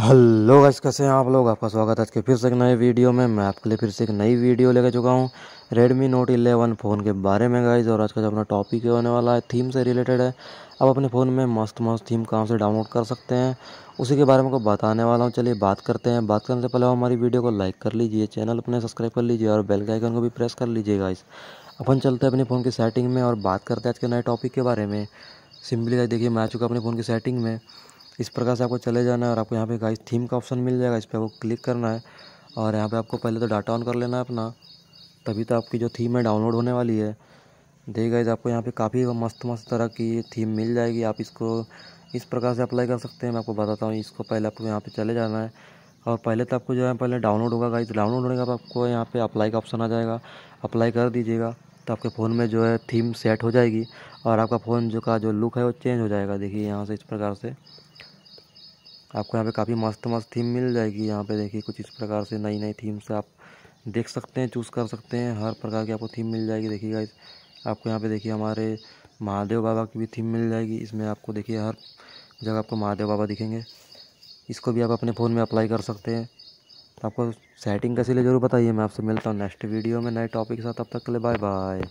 hello guys कैसे हैं आप लोग आपका स्वागत है आज के फिर से एक नए वीडियो में मैं आपके लिए फिर से एक नई वीडियो लेकर चुका हूँ रेडमी नोट 11 फ़ोन के बारे में गाइस और आज का जो अपना टॉपिक होने वाला है थीम से रिलेटेड है आप अपने फ़ोन में मस्त मस्त थीम कहाँ से डाउनलोड कर सकते हैं उसी के बारे में को बताने वाला हूँ चलिए बात करते हैं बात करने से पहले हमारी वीडियो को लाइक कर लीजिए चैनल अपने सब्सक्राइब कर लीजिए और बेल के आइकन को भी प्रेस कर लीजिए गाइस अपन चलते हैं अपने फ़ोन की सेटिंग में और बात करते हैं आज के नए टॉपिक के बारे में सिंपली देखिए मैं आ चुका अपने फ़ोन की सेटिंग में इस प्रकार से आपको चले जाना है और आपको यहाँ पे गाइस थीम का ऑप्शन मिल जाएगा इस पर आपको क्लिक करना है और यहाँ पे आपको पहले तो डाटा ऑन कर लेना है अपना तभी तो आपकी जो थीम है डाउनलोड होने वाली है देख गाइज आपको यहाँ पे काफ़ी मस्त मस्त तरह की थीम मिल जाएगी आप इसको इस प्रकार से अप्लाई कर सकते हैं मैं आपको बताता हूँ इसको पहले आपको यहाँ पर चले जाना है और पहले तो आपको जो है पहले डाउनलोड होगा गाइज डाउनलोड होने के बाद आपको यहाँ पर अप्लाई का ऑप्शन आ जाएगा अप्लाई कर दीजिएगा तो आपके फ़ोन में जो है थीम सेट हो जाएगी और आपका फ़ोन जो का जो लुक है वो चेंज हो जाएगा देखिए यहाँ से इस प्रकार से आपको यहाँ पे काफ़ी मस्त मस्त थीम मिल जाएगी यहाँ पे देखिए कुछ इस प्रकार से नई नई थीम से आप देख सकते हैं चूज़ कर सकते हैं हर प्रकार की आपको थीम मिल जाएगी देखिएगा इस आपको यहाँ पे देखिए हमारे महादेव बाबा की भी थीम मिल जाएगी इसमें आपको देखिए हर जगह आपको महादेव बाबा दिखेंगे इसको भी आप अपने फ़ोन में अप्लाई कर सकते हैं तो आपको सेटिंग कैसी ले जरूर बताइए मैं आपसे मिलता हूँ नेक्स्ट वीडियो में नए टॉपिक के साथ तब तक के लिए बाय बाय